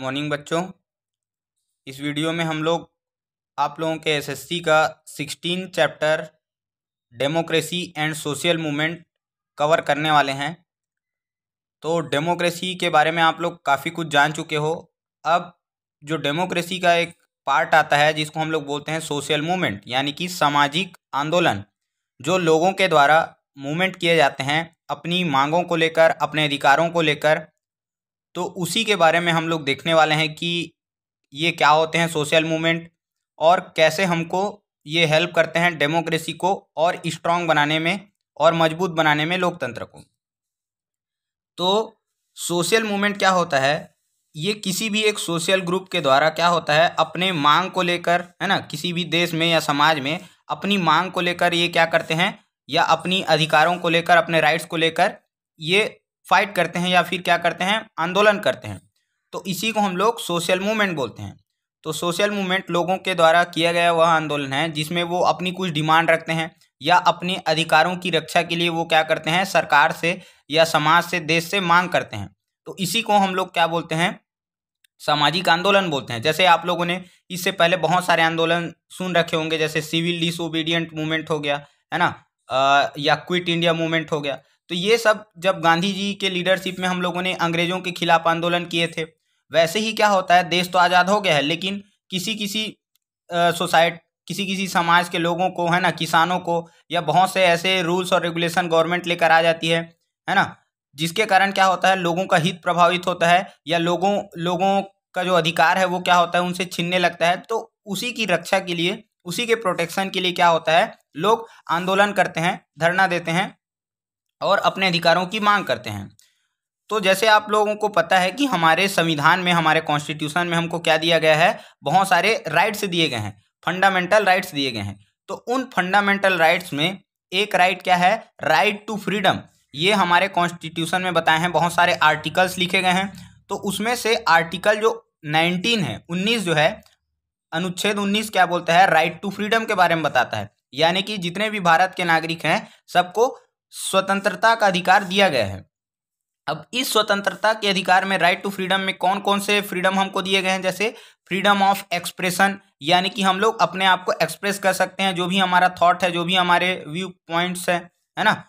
morning बच्चों इस video में हम लोग आप लोगों के एसएससी का sixteen chapter democracy and social movement cover करने वाले हैं तो डेमोक्रेसी के बारे में आप लोग काफ़ी कुछ जान चुके हो अब जो डेमोक्रेसी का एक पार्ट आता है जिसको हम लोग बोलते हैं सोशल मूवमेंट यानी कि सामाजिक आंदोलन जो लोगों के द्वारा मूवमेंट किए जाते हैं अपनी मांगों को लेकर अपने अधिकारों को लेकर तो उसी के बारे में हम लोग देखने वाले हैं कि ये क्या होते हैं सोशल मूवमेंट और कैसे हमको ये हेल्प करते हैं डेमोक्रेसी को और स्ट्रांग बनाने में और मजबूत बनाने में लोकतंत्र को तो सोशल मूवमेंट क्या होता है ये किसी भी एक सोशल ग्रुप के द्वारा क्या होता है अपने मांग को लेकर है ना किसी भी देश में या समाज में अपनी मांग को लेकर ये क्या करते हैं या अपनी अधिकारों को लेकर अपने राइट्स को लेकर ये फाइट करते हैं या फिर क्या करते हैं आंदोलन करते हैं तो इसी को हम लोग सोशल मूवमेंट बोलते हैं तो सोशल मूवमेंट लोगों के द्वारा किया गया वह आंदोलन है जिसमें वो अपनी कुछ डिमांड रखते हैं या अपने अधिकारों की रक्षा के लिए वो क्या करते हैं सरकार से या समाज से देश से मांग करते हैं तो इसी को हम लोग क्या बोलते हैं सामाजिक आंदोलन बोलते हैं जैसे आप लोगों ने इससे पहले बहुत सारे आंदोलन सुन रखे होंगे जैसे सिविल डिसोबीडियंट मूवमेंट हो गया है ना आ, या क्विट इंडिया मूवमेंट हो गया तो ये सब जब गांधी जी के लीडरशिप में हम लोगों ने अंग्रेज़ों के खिलाफ आंदोलन किए थे वैसे ही क्या होता है देश तो आज़ाद हो गया है लेकिन किसी किसी सोसाइट किसी किसी समाज के लोगों को है ना किसानों को या बहुत से ऐसे रूल्स और रेगुलेशन गवर्नमेंट लेकर आ जाती है है ना जिसके कारण क्या होता है लोगों का हित प्रभावित होता है या लोगों लोगों का जो अधिकार है वो क्या होता है उनसे छीनने लगता है तो उसी की रक्षा के लिए उसी के प्रोटेक्शन के लिए क्या होता है लोग आंदोलन करते हैं धरना देते हैं और अपने अधिकारों की मांग करते हैं तो जैसे आप लोगों को पता है कि हमारे संविधान में हमारे कॉन्स्टिट्यूशन में हमको क्या दिया गया है बहुत सारे राइट्स दिए गए हैं फंडामेंटल राइट्स दिए गए हैं तो उन फंडामेंटल राइट्स में एक राइट क्या है राइट टू फ्रीडम ये हमारे कॉन्स्टिट्यूशन में बताए हैं बहुत सारे आर्टिकल्स लिखे गए हैं तो उसमें से आर्टिकल जो नाइनटीन है उन्नीस जो है अनुच्छेद उन्नीस क्या बोलता है राइट टू फ्रीडम के बारे में बताता है यानी कि जितने भी भारत के नागरिक हैं सबको स्वतंत्रता का अधिकार दिया गया है अब इस स्वतंत्रता के अधिकार में राइट टू फ्रीडम में कौन कौन से फ्रीडम हमको दिए गए हैं जैसे फ्रीडम ऑफ एक्सप्रेशन यानी कि हम लोग अपने आप को एक्सप्रेस कर सकते हैं जो भी हमारा थॉट है जो भी हमारे व्यू पॉइंट्स है है ना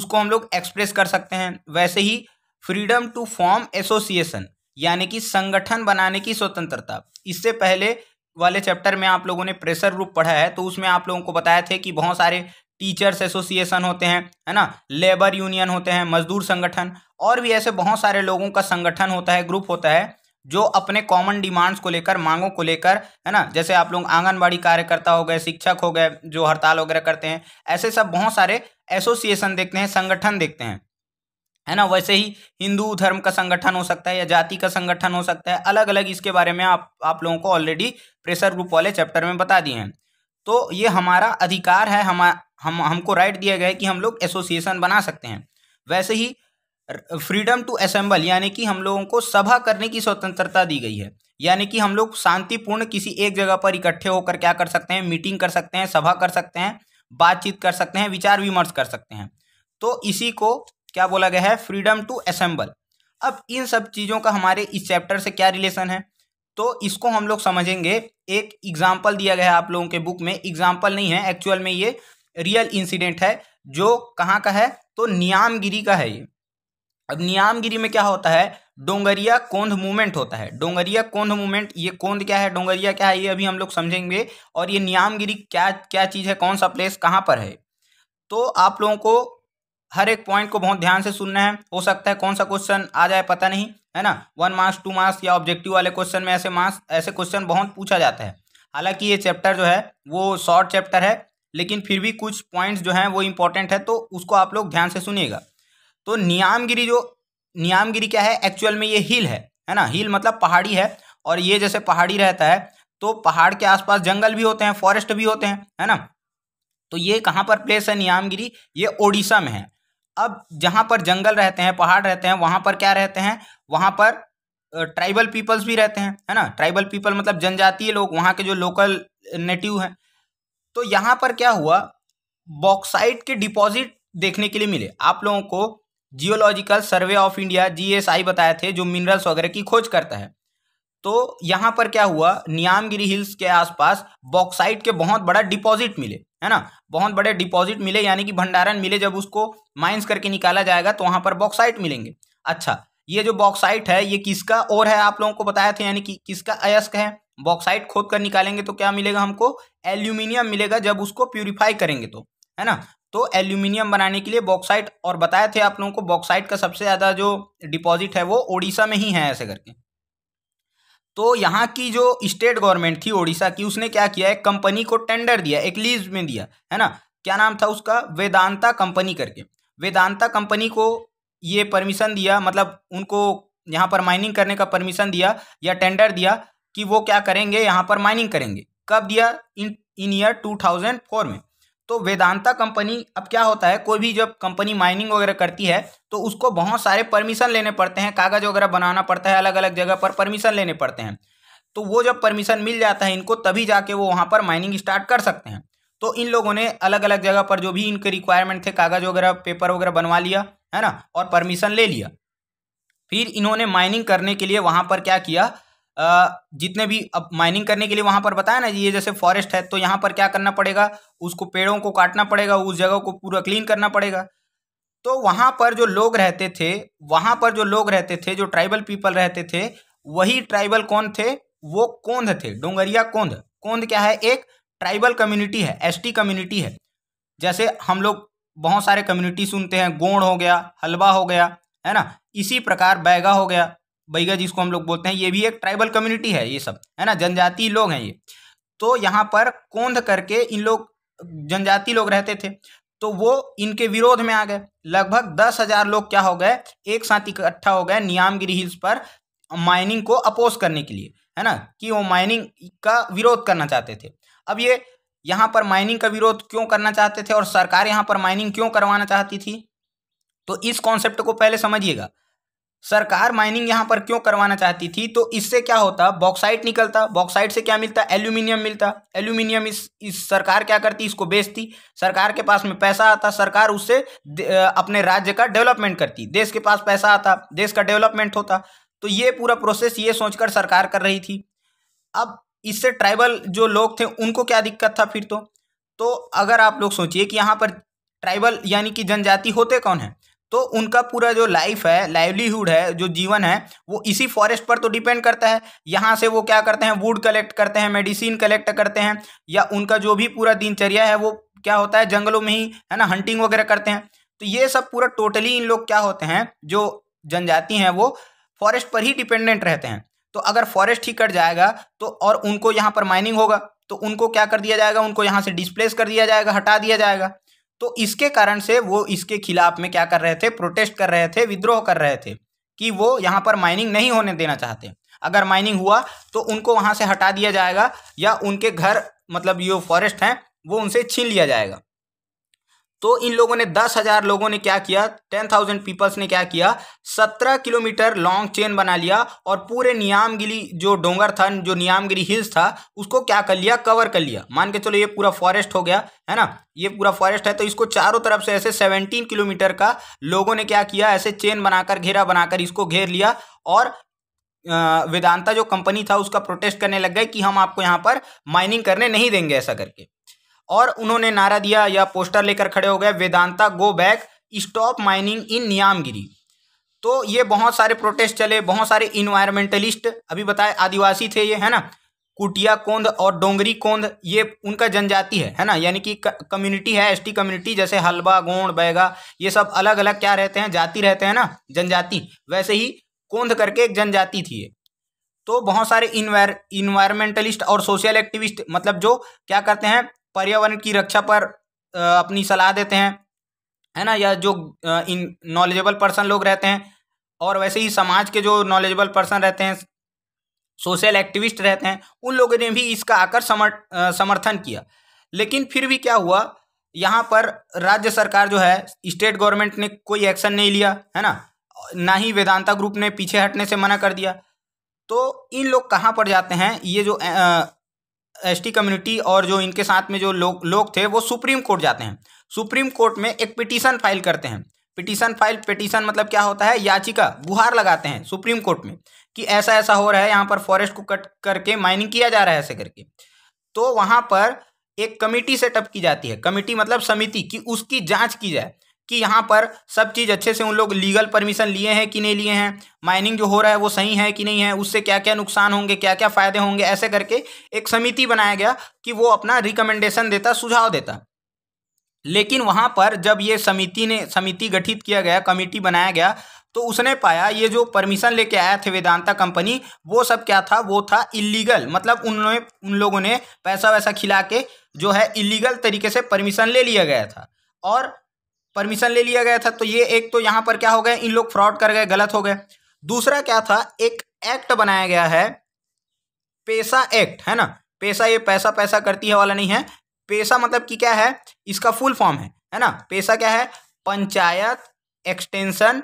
उसको हम लोग एक्सप्रेस कर सकते हैं वैसे ही फ्रीडम टू फॉर्म एसोसिएशन यानी कि संगठन बनाने की स्वतंत्रता इससे पहले वाले चैप्टर में आप लोगों ने प्रेशर ग्रुप पढ़ा है तो उसमें आप लोगों को बताया थे कि बहुत सारे टीचर्स एसोसिएशन होते हैं है ना लेबर यूनियन होते हैं मजदूर संगठन और भी ऐसे बहुत सारे लोगों का संगठन होता है ग्रुप होता है जो अपने कॉमन डिमांड्स को लेकर मांगों को लेकर है ना जैसे आप लोग आंगनबाड़ी कार्यकर्ता हो गए शिक्षक हो गए जो हड़ताल वगैरह करते हैं ऐसे सब बहुत सारे एसोसिएशन देखते हैं संगठन देखते हैं है ना वैसे ही हिंदू धर्म का संगठन हो सकता है या जाति का संगठन हो सकता है अलग अलग इसके बारे में आप आप लोगों को ऑलरेडी प्रेशर ग्रुप वाले चैप्टर में बता दिए हैं तो ये हमारा अधिकार है हम हम हमको राइट दिया गया है कि हम लोग एसोसिएशन बना सकते हैं वैसे ही फ्रीडम टू असेंबल यानी कि हम लोगों को सभा करने की स्वतंत्रता दी गई है यानी कि हम लोग शांतिपूर्ण किसी एक जगह पर इकट्ठे होकर क्या कर सकते हैं मीटिंग कर सकते हैं सभा कर सकते हैं बातचीत कर सकते हैं विचार विमर्श कर सकते हैं तो इसी को क्या बोला गया है फ्रीडम टू असेंबल अब इन सब चीज़ों का हमारे इस चैप्टर से क्या रिलेशन है तो इसको हम लोग समझेंगे एक एग्जाम्पल दिया गया है आप लोगों के बुक में एग्जाम्पल नहीं है एक्चुअल में ये रियल इंसिडेंट है जो कहाँ का है तो नियामगिरी का है ये अब नियामगिरी में क्या होता है डोंगरिया कोंध मूवमेंट होता है डोंगरिया कोंध मूवमेंट ये कोंध क्या है डोंगरिया क्या है ये अभी हम लोग समझेंगे और ये नियामगिरी क्या क्या चीज़ है कौन सा प्लेस कहाँ पर है तो आप लोगों को हर एक पॉइंट को बहुत ध्यान से सुनना है हो सकता है कौन सा क्वेश्चन आ जाए पता नहीं है ना वन मार्क्स टू मार्क्स या ऑब्जेक्टिव वाले क्वेश्चन में ऐसे मार्क्स ऐसे क्वेश्चन बहुत पूछा जाता है हालांकि ये चैप्टर जो है वो शॉर्ट चैप्टर है लेकिन फिर भी कुछ पॉइंट्स जो हैं वो इम्पोर्टेंट है तो उसको आप लोग ध्यान से सुनिएगा तो नियामगिरी जो नियामगिरी क्या है एक्चुअल में ये हिल है है ना हिल मतलब पहाड़ी है और ये जैसे पहाड़ी रहता है तो पहाड़ के आसपास जंगल भी होते हैं फॉरेस्ट भी होते हैं है ना तो ये कहाँ पर प्लेस है नियामगिरी ये ओडिशा में है अब जहाँ पर जंगल रहते हैं पहाड़ रहते हैं वहाँ पर क्या रहते हैं वहाँ पर ट्राइबल पीपल्स भी रहते हैं है ना ट्राइबल पीपल मतलब जनजातीय लोग वहाँ के जो लोकल नेटिव हैं तो यहाँ पर क्या हुआ बॉक्साइट के डिपॉजिट देखने के लिए मिले आप लोगों को geological survey of India GSI बताए थे जो मिनरल्स वगैरह की खोज करता है तो यहाँ पर क्या हुआ नियामगिरी हिल्स के आसपास बॉक्साइट के बहुत बड़ा डिपॉजिट मिले है ना बहुत बड़े डिपॉजिट मिले यानी कि भंडारण मिले जब उसको माइंस करके निकाला जाएगा तो वहाँ पर बॉक्साइट मिलेंगे अच्छा ये जो बॉक्साइट है ये किसका और है आप लोगों को बताया था यानी कि किसका अयस्क है बॉक्साइट खोद कर निकालेंगे तो क्या मिलेगा हमको एल्यूमिनियम मिलेगा जब उसको प्यूरिफाई करेंगे तो है ना तो एल्यूमिनियम बनाने के लिए बॉक्साइट और बताए थे आप लोगों को बॉक्साइट का सबसे ज़्यादा जो डिपॉजिट है वो ओडिशा में ही है ऐसे करके तो यहाँ की जो स्टेट गवर्नमेंट थी ओडिशा की उसने क्या किया एक कंपनी को टेंडर दिया एक लीज में दिया है ना क्या नाम था उसका वेदांता कंपनी करके वेदांता कंपनी को ये परमिशन दिया मतलब उनको यहाँ पर माइनिंग करने का परमिशन दिया या टेंडर दिया कि वो क्या करेंगे यहाँ पर माइनिंग करेंगे कब दिया in in year two thousand four में तो वेदांता कंपनी अब क्या होता है कोई भी जब कंपनी माइनिंग वगैरह करती है तो उसको बहुत सारे परमिशन लेने पड़ते हैं कागज़ वगैरह बनाना पड़ता है अलग अलग जगह पर परमिशन लेने पड़ते हैं तो वो जब परमिशन मिल जाता है इनको तभी जाके वो वहाँ पर माइनिंग स्टार्ट कर सकते हैं तो इन लोगों ने अलग अलग जगह पर जो भी इनके रिक्वायरमेंट थे कागज़ वगैरह पेपर वगैरह बनवा लिया है ना और परमिशन ले लिया फिर इन्होंने माइनिंग करने के लिए वहाँ पर क्या किया जितने भी अब माइनिंग करने के लिए वहाँ पर बताया ना ये जैसे फॉरेस्ट है तो यहाँ पर क्या करना पड़ेगा उसको पेड़ों को काटना पड़ेगा उस जगह को पूरा क्लीन करना पड़ेगा तो वहाँ पर जो लोग रहते थे वहाँ पर जो लोग रहते थे जो ट्राइबल पीपल रहते थे वही ट्राइबल कौन थे वो कोंध थे डोंगरिया कोंध कोंध क्या है एक ट्राइबल कम्युनिटी है एसटी कम्युनिटी है जैसे हम लोग बहुत सारे कम्युनिटी सुनते हैं गोंड हो गया हलवा हो गया है ना इसी प्रकार बैगा हो गया बैगा जिसको हम लोग बोलते हैं ये भी एक ट्राइबल कम्युनिटी है ये सब है ना जनजाति लोग हैं ये तो यहाँ पर कोंध करके इन लोग जनजाति लोग रहते थे तो वो इनके विरोध में आ गए लगभग दस हजार लोग क्या हो गए एक साथ इकट्ठा हो गए नियामगिरी हिल्स पर माइनिंग को अपोज करने के लिए है ना कि वो माइनिंग का विरोध करना चाहते थे अब ये यहाँ पर माइनिंग का विरोध क्यों करना चाहते थे और सरकार यहाँ पर माइनिंग क्यों करवाना चाहती थी तो इस कॉन्सेप्ट को पहले समझिएगा सरकार माइनिंग यहाँ पर क्यों करवाना चाहती थी तो इससे क्या होता बॉक्साइट निकलता बॉक्साइट से क्या मिलता एल्यूमिनियम मिलता एल्यूमिनियम इस इस सरकार क्या करती इसको बेचती सरकार के पास में पैसा आता सरकार उससे अपने राज्य का डेवलपमेंट करती देश के पास पैसा आता देश का डेवलपमेंट होता तो ये पूरा प्रोसेस ये सोचकर सरकार कर रही थी अब इससे ट्राइबल जो लोग थे उनको क्या दिक्कत था फिर तो, तो अगर आप लोग सोचिए कि यहाँ पर ट्राइबल यानी कि जनजाति होते कौन है तो उनका पूरा जो लाइफ है लाइवलीहुड है जो जीवन है वो इसी फॉरेस्ट पर तो डिपेंड करता है यहाँ से वो क्या करते हैं वुड कलेक्ट करते हैं मेडिसिन कलेक्ट करते हैं या उनका जो भी पूरा दिनचर्या है वो क्या होता है जंगलों में ही है ना हंटिंग वगैरह करते हैं तो ये सब पूरा टोटली इन लोग क्या होते हैं जो जनजाति हैं वो फॉरेस्ट पर ही डिपेंडेंट रहते हैं तो अगर फॉरेस्ट ही कट जाएगा तो और उनको यहाँ पर माइनिंग होगा तो उनको क्या कर दिया जाएगा उनको यहाँ से डिस्प्लेस कर दिया जाएगा हटा दिया जाएगा तो इसके कारण से वो इसके खिलाफ में क्या कर रहे थे प्रोटेस्ट कर रहे थे विद्रोह कर रहे थे कि वो यहाँ पर माइनिंग नहीं होने देना चाहते अगर माइनिंग हुआ तो उनको वहाँ से हटा दिया जाएगा या उनके घर मतलब ये फॉरेस्ट हैं वो उनसे छीन लिया जाएगा तो इन लोगों ने दस हजार लोगों ने क्या किया टेन थाउजेंड पीपल्स ने क्या किया सत्रह किलोमीटर लॉन्ग चेन बना लिया और पूरे नियामगिरी जो डोंगर था जो नियामगिरी हिल्स था उसको क्या कर लिया कवर कर लिया मान के चलो ये पूरा फॉरेस्ट हो गया है ना ये पूरा फॉरेस्ट है तो इसको चारों तरफ से ऐसे सेवनटीन किलोमीटर का लोगों ने क्या किया ऐसे चेन बनाकर घेरा बनाकर इसको घेर लिया और वेदांता जो कंपनी था उसका प्रोटेस्ट करने लग गए कि हम आपको यहाँ पर माइनिंग करने नहीं देंगे ऐसा करके और उन्होंने नारा दिया या पोस्टर लेकर खड़े हो गए Vedanta go back stop mining in Niyamgiri तो ये बहुत सारे प्रोटेस्ट चले बहुत सारे इन्वायरमेंटलिस्ट अभी बताए आदिवासी थे ये है ना कुटिया कोंद और डोंगरी कोंद ये उनका जनजाति है है ना यानी कि कम्युनिटी है एसटी कम्युनिटी जैसे हलवा गोंड बैगा ये सब अलग अलग क्या रहते हैं जाति रहते हैं ना जनजाति वैसे ही कोंद करके एक जनजाति थी ये तो बहुत सारे इन्वायर इन्वायरमेंटलिस्ट और सोशल एक्टिविस्ट मतलब जो क्या करते हैं पर्यावरण की रक्षा पर अपनी सलाह देते हैं है ना या जो इन नॉलेजेबल पर्सन लोग रहते हैं और वैसे ही समाज के जो नॉलेजेबल पर्सन रहते हैं सोशल एक्टिविस्ट रहते हैं उन लोगों ने भी इसका आकर समर्थन किया लेकिन फिर भी क्या हुआ यहाँ पर राज्य सरकार जो है स्टेट गवर्नमेंट ने कोई एक्शन नहीं लिया है ना ना ही वेदांता ग्रुप ने पीछे हटने से मना कर दिया तो इन लोग कहाँ पर जाते हैं ये जो टी कम्युनिटी और जो इनके साथ में जो लोग लोग थे वो सुप्रीम कोर्ट जाते हैं सुप्रीम कोर्ट में एक पिटीशन फाइल करते हैं पिटीशन फाइल पिटीशन मतलब क्या होता है याचिका गुहार लगाते हैं सुप्रीम कोर्ट में कि ऐसा ऐसा हो रहा है यहाँ पर फॉरेस्ट को कट करके माइनिंग किया जा रहा है ऐसे करके तो वहाँ पर एक कमेटी सेटअप की जाती है कमेटी मतलब समिति कि उसकी जांच की जाए कि यहाँ पर सब चीज़ अच्छे से उन लोग लीगल परमिशन लिए हैं कि नहीं लिए हैं माइनिंग जो हो रहा है वो सही है कि नहीं है उससे क्या क्या नुकसान होंगे क्या क्या फ़ायदे होंगे ऐसे करके एक समिति बनाया गया कि वो अपना रिकमेंडेशन देता सुझाव देता लेकिन वहाँ पर जब ये समिति ने समिति गठित किया गया कमेटी बनाया गया तो उसने पाया ये जो परमिशन लेके आया थे वेदांता कंपनी वो सब क्या था वो था इलीगल मतलब उन्होंने उन लोगों ने पैसा वैसा खिला के जो है इलीगल तरीके से परमिशन ले लिया गया था और परमिशन ले लिया गया था तो ये एक तो यहाँ पर क्या हो गया इन लोग फ्रॉड कर गए गलत हो गए दूसरा क्या था एक एक्ट बनाया गया है पेशा एक्ट है ना पेशा ये पैसा पैसा करती है वाला नहीं है पेशा मतलब कि क्या है इसका फुल फॉर्म है है ना पेशा क्या है panchayat extension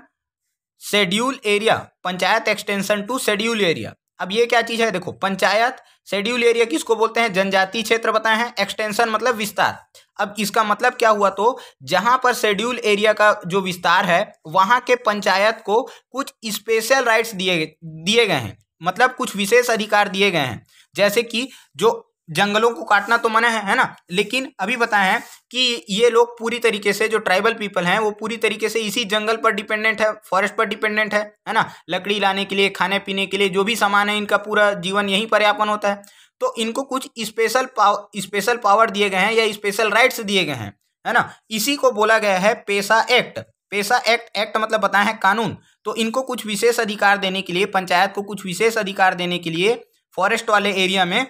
schedule area panchayat extension to schedule area अब ये क्या चीज़ है देखो पंचायत शेड्यूल एरिया किसको बोलते हैं जनजातीय क्षेत्र बताए हैं एक्सटेंशन मतलब विस्तार अब इसका मतलब क्या हुआ तो जहां पर शेड्यूल एरिया का जो विस्तार है वहां के पंचायत को कुछ स्पेशल राइट्स दिए दिए गए हैं मतलब कुछ विशेष अधिकार दिए गए हैं जैसे कि जो जंगलों को काटना तो मना है है ना लेकिन अभी बताएं हैं कि ये लोग पूरी तरीके से जो ट्राइबल पीपल हैं वो पूरी तरीके से इसी जंगल पर डिपेंडेंट है फॉरेस्ट पर डिपेंडेंट है है ना लकड़ी लाने के लिए खाने पीने के लिए जो भी सामान है इनका पूरा जीवन यहीं पर्यापन होता है तो इनको कुछ स्पेशल पावर स्पेशल पावर दिए गए हैं या स्पेशल राइट्स दिए गए हैं है ना इसी को बोला गया है पेशा एक्ट पेशा एक्ट एक्ट मतलब बताए हैं कानून तो इनको कुछ विशेष अधिकार देने के लिए पंचायत को कुछ विशेष अधिकार देने के लिए फॉरेस्ट वाले एरिया में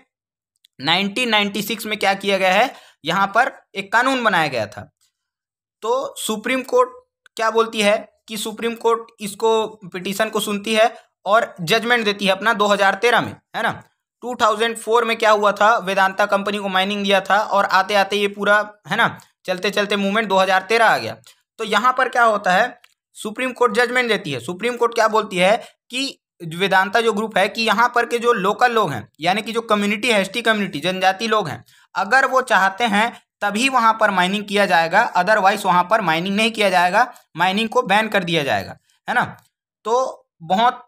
1996 में क्या किया गया है यहाँ पर एक कानून बनाया गया था तो सुप्रीम कोर्ट क्या बोलती है कि सुप्रीम कोर्ट इसको पिटीशन को सुनती है और जजमेंट देती है अपना 2013 में है ना 2004 में क्या हुआ था वेदांता कंपनी को माइनिंग दिया था और आते आते ये पूरा है ना चलते चलते मूवमेंट 2013 आ गया तो यहाँ पर क्या होता है सुप्रीम कोर्ट जजमेंट देती है सुप्रीम कोर्ट क्या बोलती है कि वेदांता जो ग्रुप है कि यहाँ पर के जो लोकल लोग हैं यानी कि जो कम्युनिटी है एस कम्युनिटी जनजाति लोग हैं अगर वो चाहते हैं तभी वहाँ पर माइनिंग किया जाएगा अदरवाइज वहाँ पर माइनिंग नहीं किया जाएगा माइनिंग को बैन कर दिया जाएगा है ना तो बहुत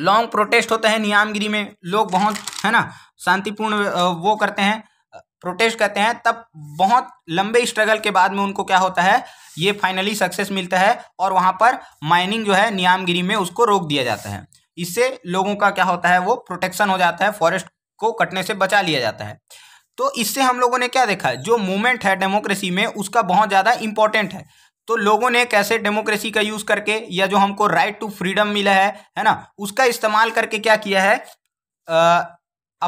लॉन्ग प्रोटेस्ट होते हैं नियामगिरी में लोग बहुत है ना शांतिपूर्ण वो करते हैं प्रोटेस्ट करते हैं तब बहुत लंबे स्ट्रगल के बाद में उनको क्या होता है ये फाइनली सक्सेस मिलता है और वहाँ पर माइनिंग जो है नियामगिरी में उसको रोक दिया जाता है इससे लोगों का क्या होता है वो प्रोटेक्शन हो जाता है फॉरेस्ट को कटने से बचा लिया जाता है तो इससे हम लोगों ने क्या देखा जो मूवमेंट है डेमोक्रेसी में उसका बहुत ज़्यादा इंपॉर्टेंट है तो लोगों ने कैसे डेमोक्रेसी का यूज करके या जो हमको राइट टू फ्रीडम मिला है है ना उसका इस्तेमाल करके क्या किया है आ,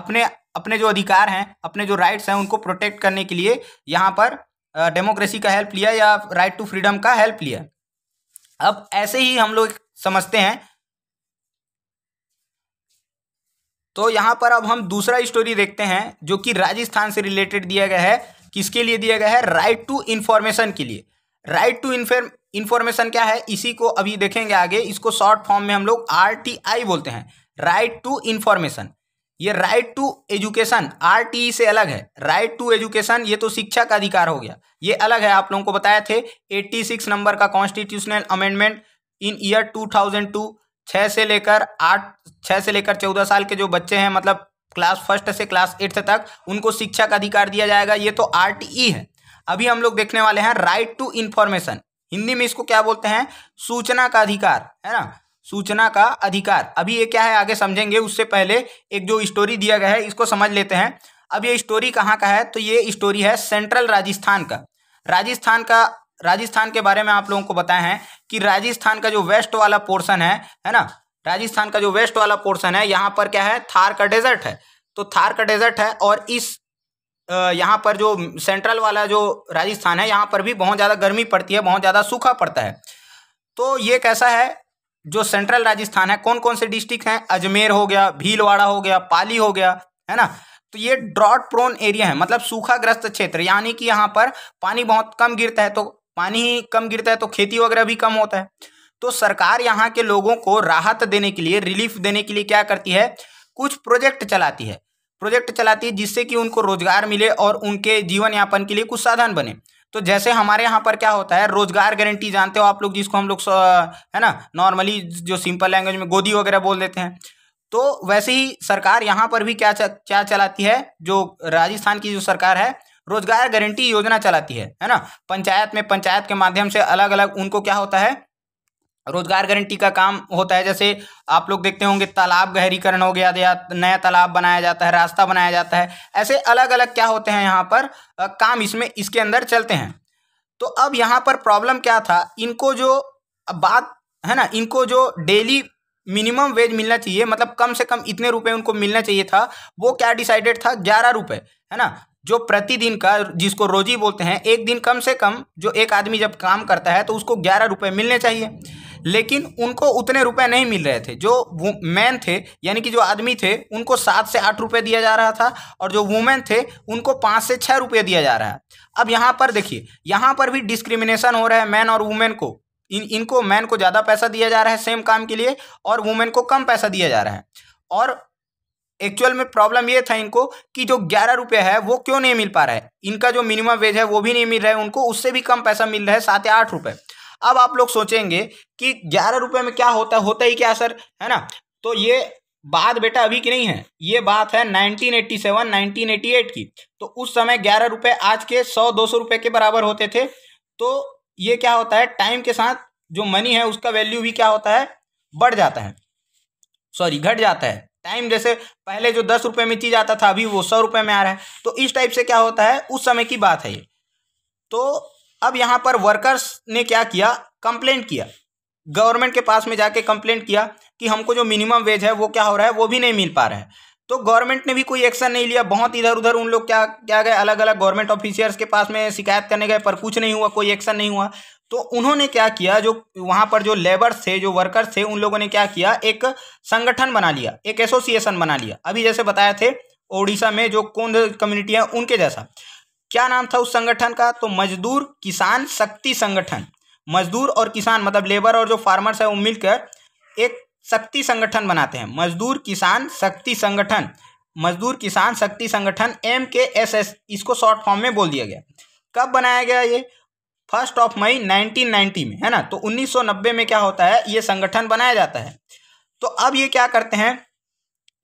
अपने अपने जो अधिकार हैं अपने जो राइट्स हैं उनको प्रोटेक्ट करने के लिए यहाँ पर डेमोक्रेसी का हेल्प लिया या राइट टू फ्रीडम का हेल्प लिया अब ऐसे ही हम लोग समझते हैं तो यहाँ पर अब हम दूसरा स्टोरी देखते हैं जो कि राजस्थान से रिलेटेड दिया गया है किसके लिए दिया गया है राइट टू इन्फॉर्मेशन के लिए राइट टू इन्फॉर्म इन्फॉर्मेशन क्या है इसी को अभी देखेंगे आगे इसको शॉर्ट फॉर्म में हम लोग आर टी आई बोलते हैं राइट टू इन्फॉर्मेशन ये right to education R T से अलग है राइट टू एजुकेशन ये तो शिक्षा का अधिकार हो गया ये अलग है आप लोगों को बताए थे एट्टी सिक्स नंबर का constitutional amendment in year two thousand two छः से लेकर आठ छः से लेकर चौदह साल के जो बच्चे हैं मतलब क्लास फर्स्ट से क्लास एट्थ तक उनको शिक्षा का अधिकार दिया जाएगा ये तो आर टी ई है अभी हम लोग देखने वाले हैं राइट टू इंफॉर्मेशन हिंदी में इसको क्या बोलते हैं सूचना का अधिकार है ना सूचना का अधिकार अभी ये क्या है आगे समझेंगे उससे पहले एक जो स्टोरी दिया गया है इसको समझ लेते हैं अब ये स्टोरी कहाँ का है तो ये स्टोरी है सेंट्रल राजस्थान का राजस्थान का राजस्थान के बारे में आप लोगों को बताए हैं कि राजस्थान का जो वेस्ट वाला पोर्शन है है ना राजस्थान का जो वेस्ट वाला पोर्शन है यहाँ पर क्या है थार का डेजर्ट है तो थार का डेजर्ट है और इस यहाँ पर जो सेंट्रल वाला जो राजस्थान है यहाँ पर भी बहुत ज़्यादा गर्मी पड़ती है बहुत ज़्यादा सूखा पड़ता है तो ये कैसा है जो सेंट्रल राजस्थान है कौन कौन से डिस्ट्रिक्ट हैं अजमेर हो गया भीलवाड़ा हो गया पाली हो गया है ना तो ये ड्रॉट प्रोन एरिया है मतलब सूखाग्रस्त क्षेत्र यानी कि यहाँ पर पानी बहुत कम गिरता है तो पानी ही कम गिरता है तो खेती वगैरह भी कम होता है तो सरकार यहाँ के लोगों को राहत देने के लिए रिलीफ देने के लिए क्या करती है कुछ प्रोजेक्ट चलाती है प्रोजेक्ट चलाती है जिससे कि उनको रोजगार मिले और उनके जीवन यापन के लिए कुछ साधन बने तो जैसे हमारे यहाँ पर क्या होता है रोजगार गारंटी जानते हो आप लोग जिसको हम लोग है ना नॉर्मली जो सिंपल लैंग्वेज में गोदी वगैरह बोल देते हैं तो वैसे ही सरकार यहाँ पर भी क्या क्या चलाती है जो राजस्थान की जो सरकार है रोजगार गारंटी योजना चलाती है है ना पंचायत में पंचायत के माध्यम से अलग अलग उनको क्या होता है रोजगार गारंटी का काम होता है जैसे आप लोग देखते होंगे तालाब गहरीकरण हो गया या नया तालाब बनाया जाता है रास्ता बनाया जाता है ऐसे अलग अलग क्या होते हैं यहाँ पर काम इसमें इसके अंदर चलते हैं तो अब यहाँ पर प्रॉब्लम क्या था इनको जो बात है ना इनको जो डेली मिनिमम वेज मिलना चाहिए मतलब कम से कम इतने रुपए उनको मिलना चाहिए था वो क्या डिसाइडेड था ग्यारह रुपये है ना जो प्रतिदिन का जिसको रोजी बोलते हैं एक दिन कम से कम जो एक आदमी जब काम करता है तो उसको ग्यारह रुपये मिलने चाहिए लेकिन उनको उतने रुपए नहीं मिल रहे थे जो मैन थे यानी कि जो आदमी थे उनको सात से आठ रुपये दिया जा रहा था और जो वुमेन थे उनको पाँच से छः रुपये दिया जा रहा है अब यहाँ पर देखिए यहाँ पर भी डिस्क्रिमिनेशन हो रहा है मैन और वुमेन को इन इनको मैन को ज़्यादा पैसा दिया जा रहा है सेम काम के लिए और वुमेन को कम पैसा दिया जा रहा है और एक्चुअल में प्रॉब्लम ये था इनको कि जो ग्यारह रुपये है वो क्यों नहीं मिल पा रहा है इनका जो मिनिमम वेज है वो भी नहीं मिल रहा है उनको उससे भी कम पैसा मिल रहा है सात या आठ रुपये अब आप लोग सोचेंगे कि ग्यारह रुपये में क्या होता होता ही क्या सर है ना तो ये बात बेटा अभी की नहीं है ये बात है 1987 1988 की तो उस समय ग्यारह रुपये आज के सौ दो सौ के बराबर होते थे तो ये क्या होता है टाइम के साथ जो मनी है उसका वैल्यू भी क्या होता है बढ़ जाता है सॉरी घट जाता है टाइम जैसे पहले जो दस रुपये में चीज आता था अभी वो सौ रुपये में आ रहा है तो इस टाइप से क्या होता है उस समय की बात है ये तो अब यहाँ पर वर्कर्स ने क्या किया कंप्लेंट किया गवर्नमेंट के पास में जाके कंप्लेंट किया कि हमको जो मिनिमम वेज है वो क्या हो रहा है वो भी नहीं मिल पा रहा है तो गवर्नमेंट ने भी कोई एक्शन नहीं लिया बहुत इधर उधर उन लोग क्या क्या गए अलग अलग गवर्नमेंट ऑफिसियर्स के पास में शिकायत करने गए पर कुछ नहीं हुआ कोई एक्शन नहीं हुआ तो उन्होंने क्या किया जो वहाँ पर जो लेबर्स थे जो वर्कर्स थे उन लोगों ने क्या किया एक संगठन बना लिया एक एसोसिएशन बना लिया अभी जैसे बताए थे ओडिशा में जो कौन कम्युनिटी है उनके जैसा क्या नाम था उस संगठन का तो मजदूर किसान शक्ति संगठन मजदूर और किसान मतलब लेबर और जो फार्मर्स है वो मिलकर एक शक्ति संगठन बनाते हैं मजदूर किसान शक्ति संगठन मजदूर किसान शक्ति संगठन एम के एस एस इसको शॉर्ट फॉर्म में बोल दिया गया कब बनाया गया ये फर्स्ट ऑफ मई 1990 में है ना तो 1990 में क्या होता है ये संगठन बनाया जाता है तो अब ये क्या करते हैं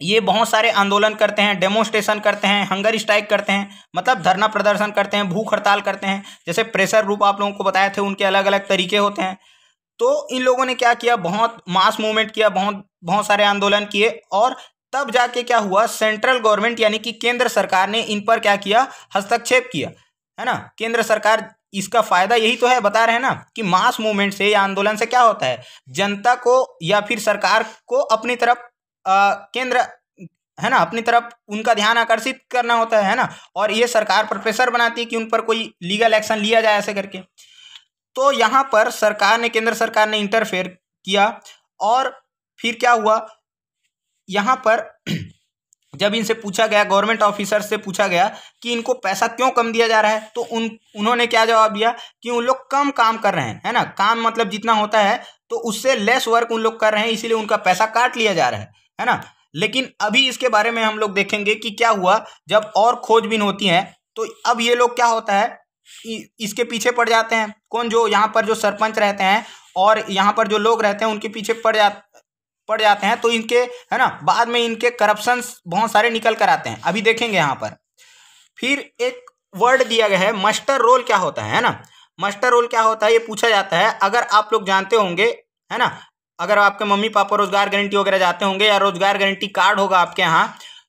ये बहुत सारे आंदोलन करते हैं डेमोस्ट्रेशन करते हैं हंगर स्ट्राइक करते हैं मतलब धरना प्रदर्शन करते हैं भूख हड़ताल करते हैं जैसे प्रेशर रूप आप लोगों को बताए थे उनके अलग अलग तरीके होते हैं तो इन लोगों ने क्या किया बहुत मास मूवमेंट किया बहुत बहुत सारे आंदोलन किए और तब जाके क्या हुआ सेंट्रल गवर्नमेंट यानी कि केंद्र सरकार ने इन पर क्या किया हस्तक्षेप किया है ना केंद्र सरकार इसका फायदा यही तो है बता रहे हैं ना कि मास मूवमेंट से या आंदोलन से क्या होता है जनता को या फिर सरकार को अपनी तरफ केंद्र है ना अपनी तरफ उनका ध्यान आकर्षित करना होता है ना और ये सरकार पर प्रेशर बनाती है कि उन पर कोई लीगल एक्शन लिया जाए ऐसे करके तो यहाँ पर सरकार ने केंद्र सरकार ने इंटरफेयर किया और फिर क्या हुआ यहाँ पर जब इनसे पूछा गया गवर्नमेंट ऑफिसर से पूछा गया कि इनको पैसा क्यों कम दिया जा रहा है तो उन उन्होंने क्या जवाब दिया कि उन लोग कम काम कर रहे हैं है ना काम मतलब जितना होता है तो उससे लेस वर्क उन लोग कर रहे हैं इसीलिए उनका पैसा काट लिया जा रहा है है ना लेकिन अभी इसके बारे में हम लोग देखेंगे कि क्या हुआ जब और खोजबीन होती है तो अब ये लोग क्या होता है इसके पीछे पड़ जाते हैं कौन जो यहाँ पर जो सरपंच रहते हैं और यहाँ पर जो लोग रहते हैं उनके पीछे पड़ जा पड़ जाते हैं तो इनके है ना बाद में इनके करप्शन बहुत सारे निकल कर आते हैं अभी देखेंगे यहाँ पर फिर एक वर्ड दिया गया है मस्टर रोल क्या होता है है ना मस्टर रोल क्या होता है ये पूछा जाता है अगर आप लोग जानते होंगे है ना अगर आपके मम्मी पापा रोजगार गारंटी वगैरह जाते होंगे या रोजगार गारंटी कार्ड होगा आपके यहाँ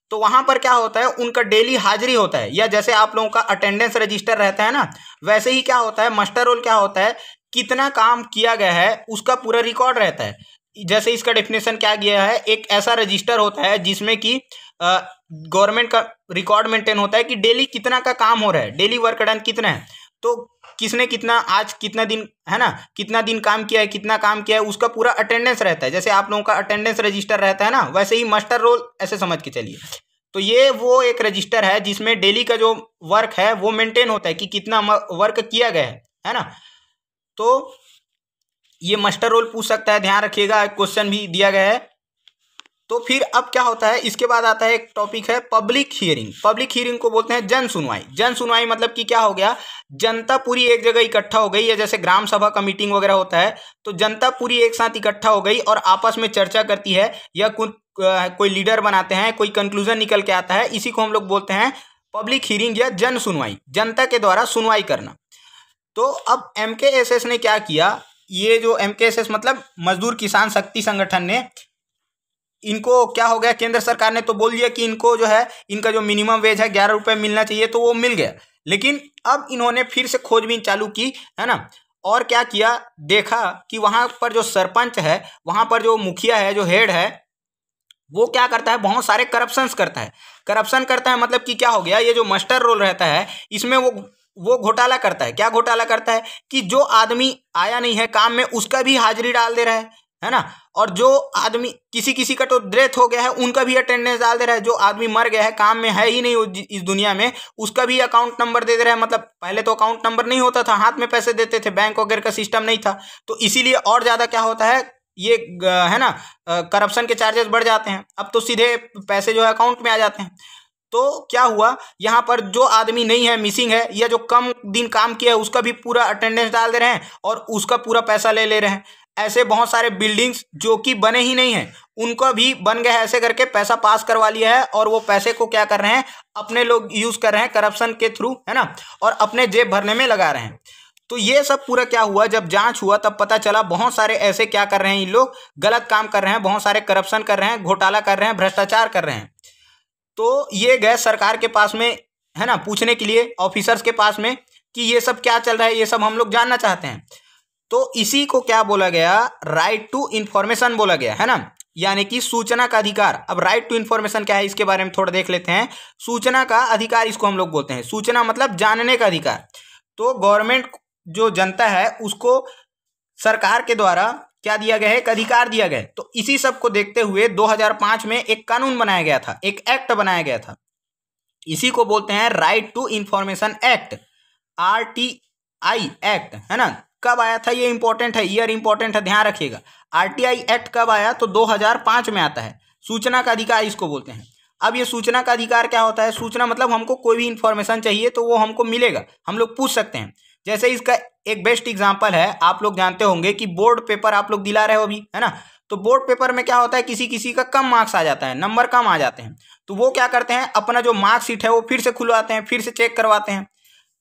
तो वहाँ पर क्या होता है उनका डेली हाजिरी होता है या जैसे आप लोगों का अटेंडेंस रजिस्टर रहता है ना वैसे ही क्या होता है मास्टर रोल क्या होता है कितना काम किया गया है उसका पूरा रिकॉर्ड रहता है जैसे इसका डेफिनेशन क्या गया है एक ऐसा रजिस्टर होता है जिसमें कि गवर्नमेंट का रिकॉर्ड मेंटेन होता है कि डेली कितना का काम हो रहा है डेली वर्क डन कितना है तो किसने कितना आज कितना दिन है ना कितना दिन काम किया है कितना काम किया है उसका पूरा अटेंडेंस रहता है जैसे आप लोगों का अटेंडेंस रजिस्टर रहता है ना वैसे ही मास्टर रोल ऐसे समझ के चलिए तो ये वो एक रजिस्टर है जिसमें डेली का जो वर्क है वो मेंटेन होता है कि कितना वर्क किया गया है है ना तो ये मास्टर रोल पूछ सकता है ध्यान रखिएगा क्वेश्चन भी दिया गया है तो फिर अब क्या होता है इसके बाद आता है एक टॉपिक है पब्लिक हियरिंग पब्लिक हियरिंग को बोलते हैं जन सुनवाई जन सुनवाई मतलब कि क्या हो गया जनता पूरी एक जगह इकट्ठा हो गई या जैसे ग्राम सभा का मीटिंग वगैरह होता है तो जनता पूरी एक साथ इकट्ठा हो गई और आपस में चर्चा करती है या कोई लीडर बनाते हैं कोई कंक्लूजन निकल के आता है इसी को हम लोग बोलते हैं पब्लिक हियरिंग या जन सुनवाई जनता के द्वारा सुनवाई करना तो अब एम ने क्या किया ये जो एम मतलब मजदूर किसान शक्ति संगठन ने इनको क्या हो गया केंद्र सरकार ने तो बोल दिया कि इनको जो है इनका जो मिनिमम वेज है ग्यारह रुपये मिलना चाहिए तो वो मिल गया लेकिन अब इन्होंने फिर से खोजबीन चालू की है ना और क्या किया देखा कि वहाँ पर जो सरपंच है वहाँ पर जो मुखिया है जो हेड है वो क्या करता है बहुत सारे करप्शंस करता है करप्शन करता है मतलब कि क्या हो गया ये जो मास्टर रोल रहता है इसमें वो वो घोटाला करता है क्या घोटाला करता है कि जो आदमी आया नहीं है काम में उसका भी हाजिरी डाल दे रहा है है ना और जो आदमी किसी किसी का तो डेथ हो गया है उनका भी अटेंडेंस डाल दे रहा है जो आदमी मर गया है काम में है ही नहीं इस दुनिया में उसका भी अकाउंट नंबर दे दे रहा है मतलब पहले तो अकाउंट नंबर नहीं होता था हाथ में पैसे देते थे बैंक वगैरह का सिस्टम नहीं था तो इसीलिए और ज़्यादा क्या होता है ये है ना करप्शन के चार्जेस बढ़ जाते हैं अब तो सीधे पैसे जो है अकाउंट में आ जाते हैं तो क्या हुआ यहाँ पर जो आदमी नहीं है मिसिंग है या जो कम दिन काम किया है उसका भी पूरा अटेंडेंस डाल दे रहे हैं और उसका पूरा पैसा ले ले रहे हैं ऐसे बहुत सारे बिल्डिंग्स जो कि बने ही नहीं हैं उनको भी बन गए ऐसे करके पैसा पास करवा लिया है और वो पैसे को क्या कर रहे हैं अपने लोग यूज़ कर रहे हैं करप्शन के थ्रू है ना और अपने जेब भरने में लगा रहे हैं तो ये सब पूरा क्या हुआ जब जांच हुआ तब पता चला बहुत सारे ऐसे क्या कर रहे हैं इन लोग गलत काम कर रहे हैं बहुत सारे करप्शन कर रहे हैं घोटाला कर रहे हैं भ्रष्टाचार कर रहे हैं तो ये गए सरकार के पास में है ना पूछने के लिए ऑफिसर्स के पास में कि ये सब क्या चल रहा है ये सब हम लोग जानना चाहते हैं तो इसी को क्या बोला गया राइट टू इंफॉर्मेशन बोला गया है ना यानी कि सूचना का अधिकार अब राइट टू इंफॉर्मेशन क्या है इसके बारे में थोड़ा देख लेते हैं सूचना का अधिकार इसको हम लोग बोलते हैं सूचना मतलब जानने का अधिकार तो गवर्नमेंट जो जनता है उसको सरकार के द्वारा क्या दिया गया है एक अधिकार दिया गया तो इसी सब को देखते हुए 2005 में एक कानून बनाया गया था एक एक्ट बनाया गया था इसी को बोलते हैं right to information act R T I act है ना कब आया था ये इंपॉर्टेंट है ईयर इंपॉर्टेंट है ध्यान रखिएगा आरटीआई एक्ट कब आया तो 2005 में आता है सूचना का अधिकार इसको बोलते हैं अब ये सूचना का अधिकार क्या होता है सूचना मतलब हमको कोई भी इन्फॉर्मेशन चाहिए तो वो हमको मिलेगा हम लोग पूछ सकते हैं जैसे इसका एक बेस्ट एग्जाम्पल है आप लोग जानते होंगे कि बोर्ड पेपर आप लोग दिला रहे हो अभी है ना तो बोर्ड पेपर में क्या होता है किसी किसी का कम मार्क्स आ जाता है नंबर कम आ जाते हैं तो वो क्या करते हैं अपना जो मार्कशीट है वो फिर से खुलवाते हैं फिर से चेक करवाते हैं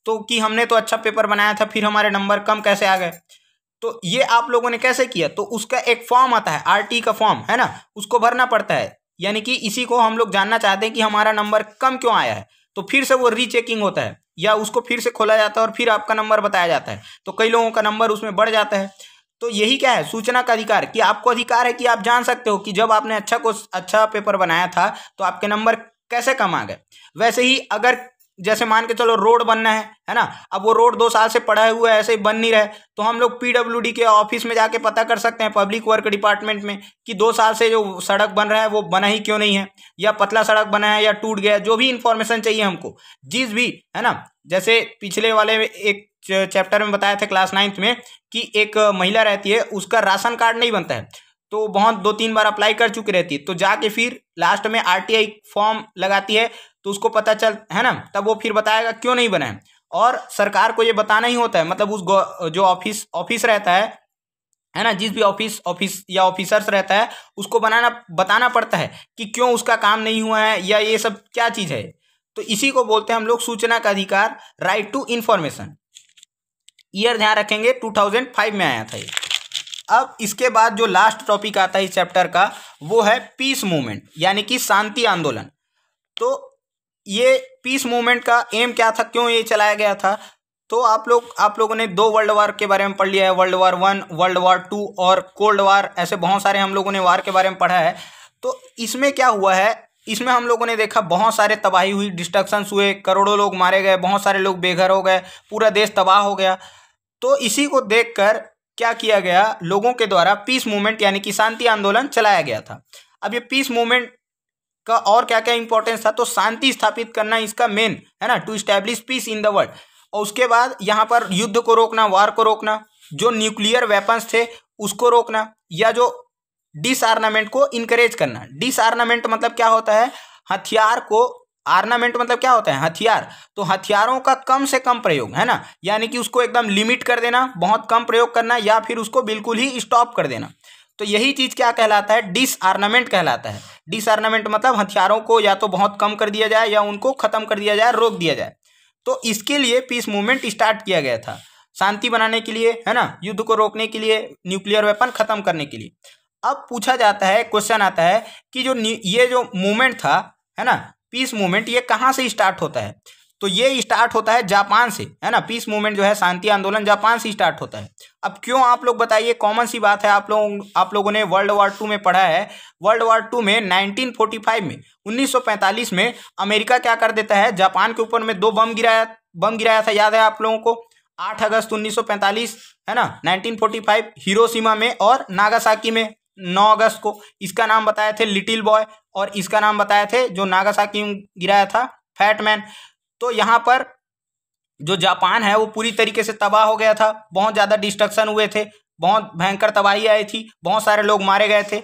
तो कि हमने तो अच्छा पेपर बनाया था फिर हमारे नंबर कम कैसे आ गए तो ये आप लोगों ने कैसे किया तो उसका एक फॉर्म आता है आर का फॉर्म है ना उसको भरना पड़ता है यानी कि इसी को हम लोग जानना चाहते हैं कि हमारा नंबर कम क्यों आया है तो फिर से वो रीचेकिंग होता है या उसको फिर से खोला जाता है और फिर आपका नंबर बताया जाता है तो कई लोगों का नंबर उसमें बढ़ जाता है तो यही क्या है सूचना का अधिकार कि आपको अधिकार है कि आप जान सकते हो कि जब आपने अच्छा को अच्छा पेपर बनाया था तो आपके नंबर कैसे कम आ गए वैसे ही अगर जैसे मान के चलो रोड बनना है है ना अब वो रोड दो साल से पड़ा हुआ है ऐसे ही बन नहीं रहा है तो हम लोग डी के ऑफिस में जाके पता कर सकते हैं पब्लिक वर्क डिपार्टमेंट में कि दो साल से जो सड़क बन रहा है वो बना ही क्यों नहीं है या पतला सड़क बना है या टूट गया जो भी इंफॉर्मेशन चाहिए हमको जिस भी है ना जैसे पिछले वाले एक चैप्टर में बताया था क्लास नाइन्थ में कि एक महिला रहती है उसका राशन कार्ड नहीं बनता है तो बहुत दो तीन बार अप्लाई कर चुकी रहती है तो जाके फिर लास्ट में आरटीआई फॉर्म लगाती है तो उसको पता चल है ना तब वो फिर बताएगा क्यों नहीं बने और सरकार को ये बताना ही होता है मतलब उस जो ऑफिस ऑफिस रहता है है ना जिस भी ऑफिस ऑफिस या ऑफिसर्स रहता है उसको बनाना बताना पड़ता है कि क्यों उसका काम नहीं हुआ है या ये सब क्या चीज़ है तो इसी को बोलते हैं हम लोग सूचना का अधिकार राइट टू इन्फॉर्मेशन ईयर ध्यान रखेंगे 2005 में आया था ये अब इसके बाद जो लास्ट टॉपिक आता है इस चैप्टर का वो है पीस मूवमेंट यानी कि शांति आंदोलन तो ये पीस मूवमेंट का एम क्या था क्यों ये चलाया गया था तो आप लोग आप लोगों ने दो वर्ल्ड वार के बारे में पढ़ लिया है world war one world war two और कोल्ड वार ऐसे बहुत सारे हम लोगों ने वार के बारे में पढ़ा है तो इसमें क्या हुआ है इसमें हम लोगों ने देखा बहुत सारे तबाही हुई डिस्ट्रक्शंस हुए करोड़ों लोग मारे गए बहुत सारे लोग बेघर हो गए पूरा देश तबाह हो गया तो इसी को कर क्या किया गया लोगों के द्वारा पीस मूवमेंट यानी कि शांति आंदोलन चलाया गया था अब ये पीस मूवमेंट इसका और क्या क्या इंपॉर्टेंस था तो शांति स्थापित करना इसका मेन है ना to establish peace in the world और उसके बाद यहाँ पर युद्ध को रोकना वार को रोकना जो न्यूक्लियर वेपन्स थे उसको रोकना या जो डिसआर्नामेंट को इनकरेज करना डिसआर्नामेंट मतलब क्या होता है हथियार को आर्नामेंट मतलब क्या होता है हथियार तो हथियारों का कम से कम प्रयोग है ना यानी कि उसको एकदम लिमिट कर देना बहुत कम प्रयोग करना या फिर उसको बिल्कुल ही स्टॉप कर देना तो यही चीज़ क्या कहलाता है डिसआर्नामेंट कहलाता है डिसआर्नामेंट मतलब हथियारों को या तो बहुत कम कर दिया जाए या उनको ख़त्म कर दिया जाए रोक दिया जाए तो इसके लिए पीस मूवमेंट स्टार्ट किया गया था शांति बनाने के लिए है ना युद्ध को रोकने के लिए न्यूक्लियर वेपन ख़त्म करने के लिए अब पूछा जाता है क्वेश्चन आता है कि जो ये जो मूवमेंट था है ना पीस मूवमेंट ये कहाँ से स्टार्ट होता है तो ये स्टार्ट होता है जापान से है ना पीस मूवमेंट जो है शांति आंदोलन जापान से स्टार्ट होता है अब क्यों आप लोग बताइए कॉमन सी बात है आप लोग आप लोगों ने वर्ल्ड वार टू में पढ़ा है वर्ल्ड वार टू में 1945 में 1945 में अमेरिका क्या कर देता है जापान के ऊपर में दो बम गिराया बम गिराया था याद है आप लोगों को आठ अगस्त उन्नीस है ना नाइनटीन हिरोशिमा में और नागासाकी में नौ अगस्त को इसका नाम बताए थे लिटिल बॉय और इसका नाम बताए थे जो नागासाकी गिराया था फैटमैन तो यहाँ पर जो जापान है वो पूरी तरीके से तबाह हो गया था बहुत ज़्यादा डिस्ट्रक्शन हुए थे बहुत भयंकर तबाही आई थी बहुत सारे लोग मारे गए थे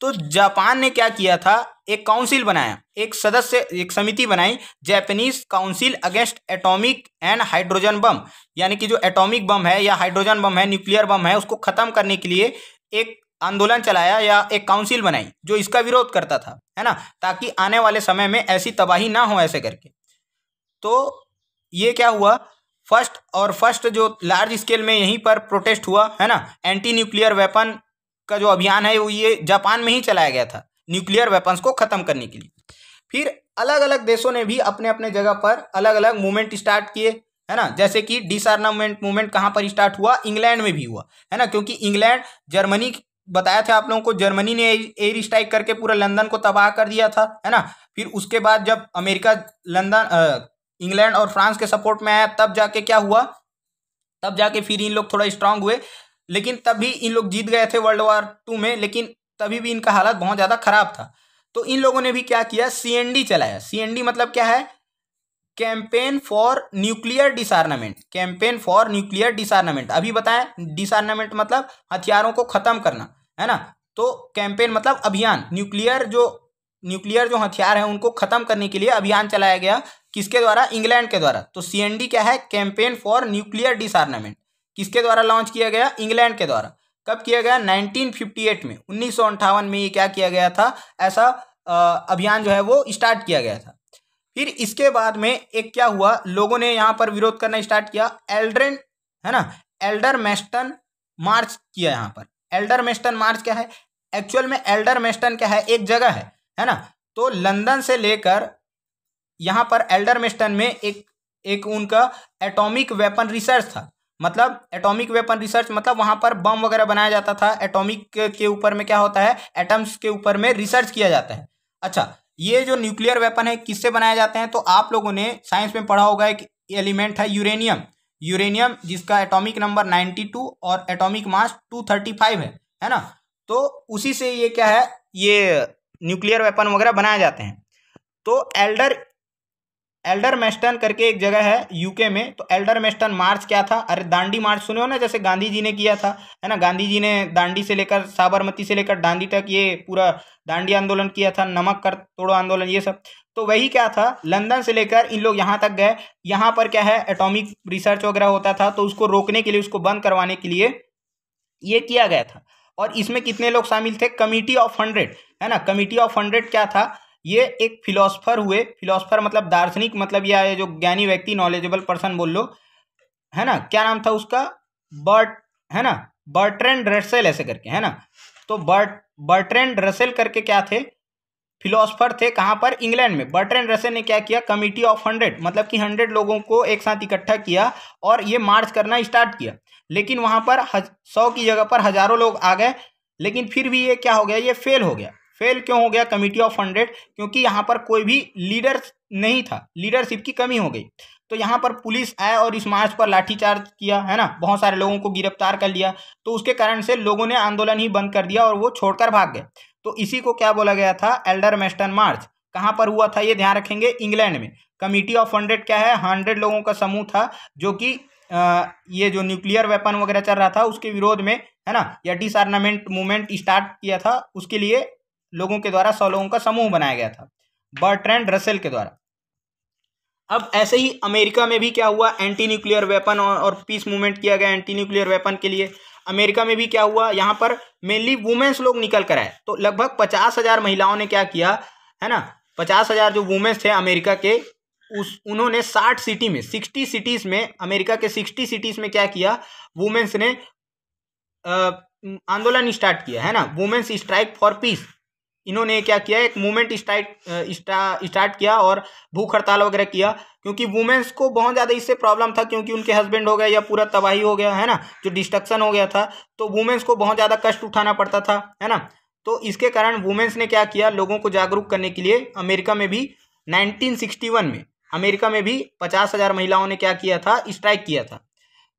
तो जापान ने क्या किया था एक काउंसिल बनाया एक सदस्य एक समिति बनाई Japanese council against atomic and hydrogen bomb यानी कि जो एटॉमिक बम है या हाइड्रोजन बम है न्यूक्लियर बम है उसको ख़त्म करने के लिए एक आंदोलन चलाया या एक काउंसिल बनाई जो इसका विरोध करता था है ना ताकि आने वाले समय में ऐसी तबाही ना हो ऐसे करके तो ये क्या हुआ फर्स्ट और फर्स्ट जो लार्ज स्केल में यहीं पर प्रोटेस्ट हुआ है ना एंटी न्यूक्लियर वेपन का जो अभियान है वो ये जापान में ही चलाया गया था न्यूक्लियर वेपन्स को ख़त्म करने के लिए फिर अलग अलग देशों ने भी अपने अपने जगह पर अलग अलग मूवमेंट स्टार्ट किए है ना जैसे कि डिसआर्नामेंट मूवमेंट कहाँ पर स्टार्ट हुआ इंग्लैंड में भी हुआ है ना क्योंकि इंग्लैंड जर्मनी बताया था आप लोगों को जर्मनी ने एयर स्ट्राइक करके पूरा लंदन को तबाह कर दिया था है ना फिर उसके बाद जब अमेरिका लंदन इंग्लैंड और फ्रांस के सपोर्ट में आया तब जाके क्या हुआ तब जाके फिर इन लोग थोड़ा स्ट्रांग हुए लेकिन तब भी इन लोग जीत गए थे वर्ल्ड वार टू में लेकिन तभी भी इनका हालत बहुत ज़्यादा खराब था तो इन लोगों ने भी क्या किया सी चलाया सी मतलब क्या है campaign for nuclear disarmament campaign for nuclear disarmament अभी बताएं डिसार्नामेंट मतलब हथियारों को ख़त्म करना है ना तो कैंपेन मतलब अभियान न्यूक्लियर जो न्यूक्लियर जो हथियार हैं उनको ख़त्म करने के लिए अभियान चलाया गया किसके द्वारा इंग्लैंड के द्वारा तो सी क्या है कैंपेन फॉर न्यूक्लियर डिसआर्मामेंट किसके द्वारा लॉन्च किया गया इंग्लैंड के द्वारा कब किया गया 1958 में उन्नीस में ये क्या किया गया था ऐसा अभियान जो है वो स्टार्ट किया गया था फिर इसके बाद में एक क्या हुआ लोगों ने यहाँ पर विरोध करना स्टार्ट किया एल्ड्रेन है ना एल्डर मेस्टन मार्च किया यहाँ पर एल्डर मेस्टन मार्च क्या है एक्चुअल में एल्डर मेस्टन क्या है एक जगह है है ना तो लंदन से लेकर यहाँ पर एल्डर में एक एक उनका एटॉमिक वेपन रिसर्च था मतलब एटॉमिक वेपन रिसर्च मतलब वहाँ पर बम वगैरह बनाया जाता था एटॉमिक के ऊपर में क्या होता है एटम्स के ऊपर में रिसर्च किया जाता है अच्छा ये जो न्यूक्लियर वेपन है किससे बनाए जाते हैं तो आप लोगों ने साइंस में पढ़ा होगा एक एलिमेंट है यूरेनियम यूरेनियम जिसका एटॉमिक नंबर 92 और एटॉमिक मास 235 है है ना तो उसी से ये क्या है ये न्यूक्लियर वेपन वगैरह बनाए जाते हैं तो एल्डर एल्डर मेस्टन करके एक जगह है यूके में तो एल्डर मेस्टन मार्च क्या था अरे दांडी मार्च सुने हो ना जैसे गांधी जी ने किया था है ना गांधी जी ने दांडी से लेकर साबरमती से लेकर दांडी तक ये पूरा दांडी आंदोलन किया था नमक कर तोड़ो आंदोलन ये सब तो वही क्या था लंदन से लेकर इन लोग यहाँ तक गए यहाँ पर क्या है एटॉमिक रिसर्च वगैरह होता था तो उसको रोकने के लिए उसको बंद करवाने के लिए ये किया गया था और इसमें कितने लोग शामिल थे कमिटी ऑफ हंड्रेड है ना कमिटी ऑफ हंड्रेड क्या था ये एक फिलोसफर हुए फिलोसफर मतलब दार्शनिक मतलब यह जो ज्ञानी व्यक्ति नॉलेजेबल पर्सन बोल लो है ना क्या नाम था उसका बर्ट है ना बर्ट्रेंड रसेल ऐसे करके है ना तो बर्ट बर्ट्रेंड रसेल करके क्या थे फिलोसफर थे कहाँ पर इंग्लैंड में बर्ट्रेंड रसेल ने क्या किया कमिटी ऑफ हंड्रेड मतलब कि हंड्रेड लोगों को एक साथ इकट्ठा किया और ये मार्च करना स्टार्ट किया लेकिन वहाँ पर हज सौ की जगह पर हज़ारों लोग आ गए लेकिन फिर भी ये क्या हो गया ये फेल हो गया फेल क्यों हो गया कमिटी ऑफ हंड्रेड क्योंकि यहाँ पर कोई भी लीडर नहीं था लीडरशिप की कमी हो गई तो यहाँ पर पुलिस आए और इस मार्च पर लाठीचार्ज किया है ना बहुत सारे लोगों को गिरफ्तार कर लिया तो उसके कारण से लोगों ने आंदोलन ही बंद कर दिया और वो छोड़कर भाग गए तो इसी को क्या बोला गया था एल्डर मेस्टन मार्च कहाँ पर हुआ था ये ध्यान रखेंगे इंग्लैंड में कमिटी ऑफ हंड्रेड क्या है हंड्रेड लोगों का समूह था जो कि ये जो न्यूक्लियर वेपन वगैरह चल रहा था उसके विरोध में है ना या डिसमेंट मूवमेंट स्टार्ट किया था उसके लिए लोगों के द्वारा सौ लोगों का समूह बनाया गया था बर्ट्रेंड रसेल के द्वारा अब ऐसे ही अमेरिका में भी क्या हुआ एंटी न्यूक्लियर वेपन और पीस मूवमेंट किया गया एंटी न्यूक्लियर वेपन के लिए अमेरिका में भी क्या हुआ यहाँ पर मेनली वुमेन्स लोग निकल कर आए तो लगभग पचास हजार महिलाओं ने क्या किया है ना पचास हजार जो वुमेन्स थे अमेरिका के उस उन्होंने साठ सिटी में सिक्सटी सिटीज़ में अमेरिका के सिक्सटी सिटीज़ में क्या किया वुमेन्स ने आंदोलन स्टार्ट किया है ना वुमेन्स स्ट्राइक फॉर पीस इन्होंने क्या किया एक मूवमेंट स्टार्ट स्टार्ट किया और भूख हड़ताल वगैरह किया क्योंकि वुमेन्स को बहुत ज़्यादा इससे प्रॉब्लम था क्योंकि उनके हस्बैंड हो गए या पूरा तबाही हो गया है ना जो डिस्ट्रक्शन हो गया था तो वुमेन्स को बहुत ज़्यादा कष्ट उठाना पड़ता था है ना तो इसके कारण वुमेन्स ने क्या किया लोगों को जागरूक करने के लिए अमेरिका में भी नाइनटीन में अमेरिका में भी पचास हज़ार महिलाओं ने क्या किया था स्ट्राइक किया था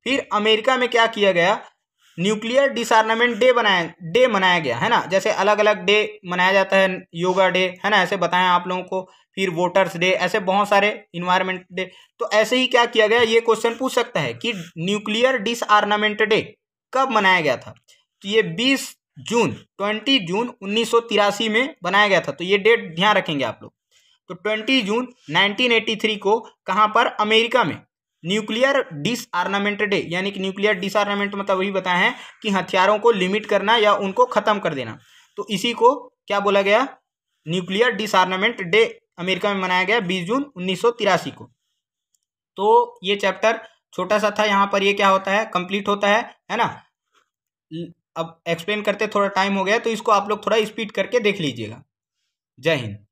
फिर अमेरिका में क्या किया गया न्यूक्लियर डिसआर्नामेंट डे बनाया डे मनाया गया है ना जैसे अलग अलग डे मनाया जाता है योगा डे है ना ऐसे बताएं आप लोगों को फिर वोटर्स डे ऐसे बहुत सारे इन्वायरमेंट डे तो ऐसे ही क्या किया गया ये क्वेश्चन पूछ सकता है कि न्यूक्लियर डिसआर्नामेंट डे कब मनाया गया था तो ये बीस जून ट्वेंटी जून उन्नीस में बनाया गया था तो ये डेट ध्यान रखेंगे आप लोग तो ट्वेंटी जून 1983 को कहाँ पर अमेरिका में न्यूक्लियर डिसआर्नामेंटेड डे यानी कि न्यूक्लियर डिसआर्नामेंट मतलब वही बताए हैं कि हथियारों को लिमिट करना या उनको ख़त्म कर देना तो इसी को क्या बोला गया न्यूक्लियर डिसआर्नामेंट डे अमेरिका में मनाया गया बीस जून उन्नीस को तो ये चैप्टर छोटा सा था यहाँ पर ये क्या होता है कंप्लीट होता है है ना अब एक्सप्लेन करते थोड़ा टाइम हो गया तो इसको आप लोग थोड़ा स्पीड करके देख लीजिएगा जय हिंद